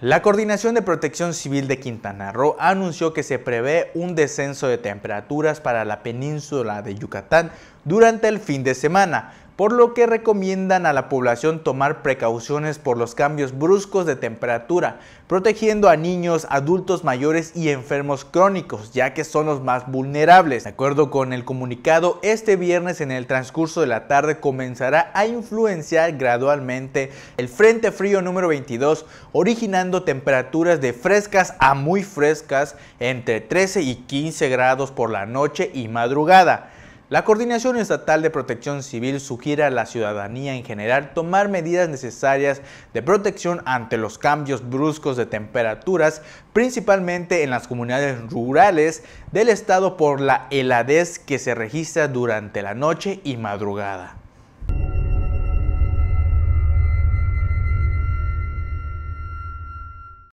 La Coordinación de Protección Civil de Quintana Roo anunció que se prevé un descenso de temperaturas para la península de Yucatán durante el fin de semana, por lo que recomiendan a la población tomar precauciones por los cambios bruscos de temperatura, protegiendo a niños, adultos mayores y enfermos crónicos, ya que son los más vulnerables. De acuerdo con el comunicado, este viernes en el transcurso de la tarde comenzará a influenciar gradualmente el Frente Frío número 22, originando temperaturas de frescas a muy frescas entre 13 y 15 grados por la noche y madrugada la Coordinación Estatal de Protección Civil sugiere a la ciudadanía en general tomar medidas necesarias de protección ante los cambios bruscos de temperaturas, principalmente en las comunidades rurales del estado por la heladez que se registra durante la noche y madrugada.